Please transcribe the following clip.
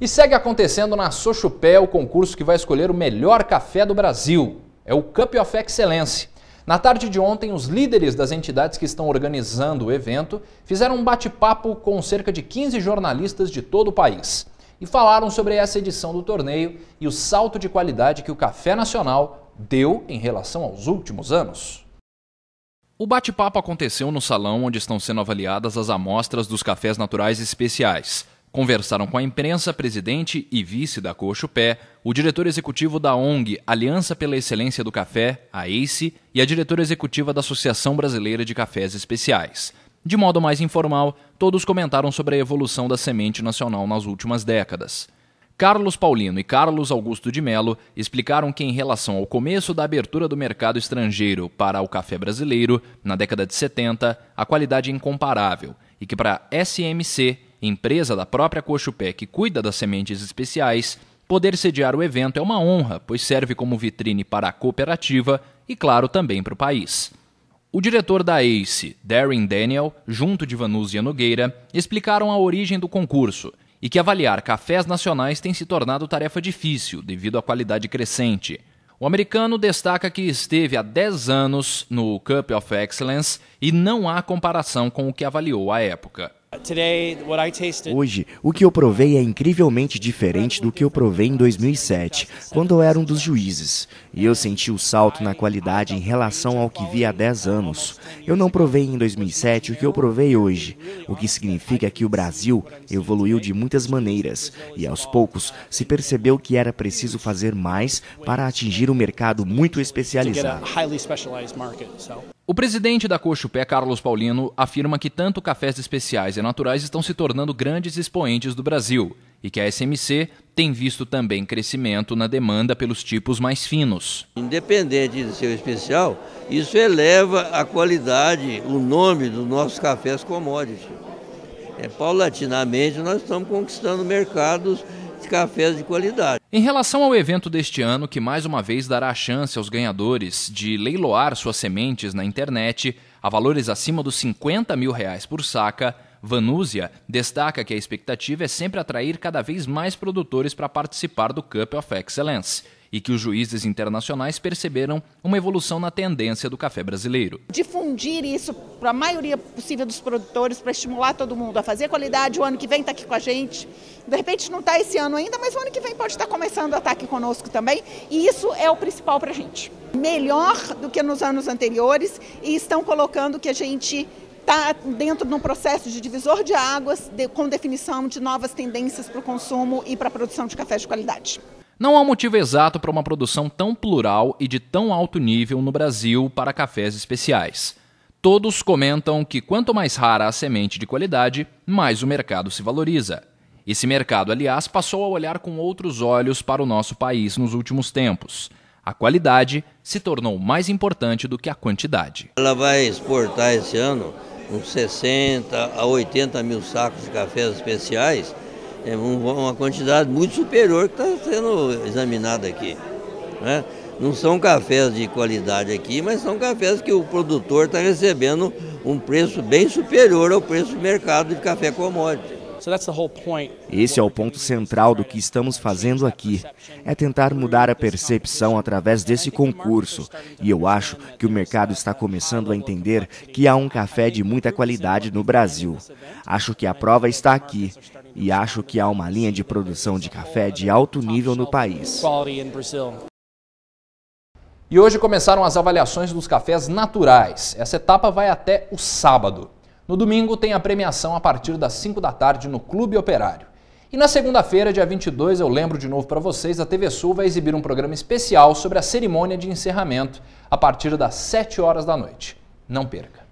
E segue acontecendo na Sochupé o concurso que vai escolher o melhor café do Brasil. É o Cup of Excellence. Na tarde de ontem, os líderes das entidades que estão organizando o evento fizeram um bate-papo com cerca de 15 jornalistas de todo o país e falaram sobre essa edição do torneio e o salto de qualidade que o café nacional deu em relação aos últimos anos. O bate-papo aconteceu no salão onde estão sendo avaliadas as amostras dos cafés naturais especiais, Conversaram com a imprensa, presidente e vice da Coxo Pé, o diretor executivo da ONG Aliança pela Excelência do Café, a ACE, e a diretora executiva da Associação Brasileira de Cafés Especiais. De modo mais informal, todos comentaram sobre a evolução da semente nacional nas últimas décadas. Carlos Paulino e Carlos Augusto de Melo explicaram que, em relação ao começo da abertura do mercado estrangeiro para o café brasileiro, na década de 70, a qualidade é incomparável e que, para a SMC, empresa da própria Cochupé que cuida das sementes especiais, poder sediar o evento é uma honra, pois serve como vitrine para a cooperativa e, claro, também para o país. O diretor da ACE, Darren Daniel, junto de Vanúzia Nogueira, explicaram a origem do concurso e que avaliar cafés nacionais tem se tornado tarefa difícil devido à qualidade crescente. O americano destaca que esteve há 10 anos no Cup of Excellence e não há comparação com o que avaliou à época. Hoje, o que eu provei é incrivelmente diferente do que eu provei em 2007, quando eu era um dos juízes. E eu senti o salto na qualidade em relação ao que vi há 10 anos. Eu não provei em 2007 o que eu provei hoje, o que significa que o Brasil evoluiu de muitas maneiras e aos poucos se percebeu que era preciso fazer mais para atingir um mercado muito especializado. O presidente da Cochupé, Carlos Paulino, afirma que tanto cafés especiais e naturais estão se tornando grandes expoentes do Brasil e que a SMC tem visto também crescimento na demanda pelos tipos mais finos. Independente de ser especial, isso eleva a qualidade, o nome dos nossos cafés commodity. É, paulatinamente nós estamos conquistando mercados cafés de qualidade. Em relação ao evento deste ano, que mais uma vez dará a chance aos ganhadores de leiloar suas sementes na internet a valores acima dos 50 mil reais por saca, Vanúzia destaca que a expectativa é sempre atrair cada vez mais produtores para participar do Cup of Excellence e que os juízes internacionais perceberam uma evolução na tendência do café brasileiro. Difundir isso para a maioria possível dos produtores, para estimular todo mundo a fazer qualidade. O ano que vem está aqui com a gente. De repente não está esse ano ainda, mas o ano que vem pode estar tá começando a estar tá aqui conosco também. E isso é o principal para a gente. Melhor do que nos anos anteriores e estão colocando que a gente está dentro de um processo de divisor de águas, de, com definição de novas tendências para o consumo e para a produção de café de qualidade. Não há motivo exato para uma produção tão plural e de tão alto nível no Brasil para cafés especiais. Todos comentam que quanto mais rara a semente de qualidade, mais o mercado se valoriza. Esse mercado, aliás, passou a olhar com outros olhos para o nosso país nos últimos tempos. A qualidade se tornou mais importante do que a quantidade. Ela vai exportar esse ano uns 60 a 80 mil sacos de cafés especiais, é uma quantidade muito superior que está sendo examinada aqui. Né? Não são cafés de qualidade aqui, mas são cafés que o produtor está recebendo um preço bem superior ao preço do mercado de café commodity. Esse é o ponto central do que estamos fazendo aqui: é tentar mudar a percepção através desse concurso. E eu acho que o mercado está começando a entender que há um café de muita qualidade no Brasil. Acho que a prova está aqui e acho que há uma linha de produção de café de alto nível no país. E hoje começaram as avaliações dos cafés naturais. Essa etapa vai até o sábado. No domingo tem a premiação a partir das 5 da tarde no Clube Operário. E na segunda-feira, dia 22, eu lembro de novo para vocês, a TV Sul vai exibir um programa especial sobre a cerimônia de encerramento a partir das 7 horas da noite. Não perca!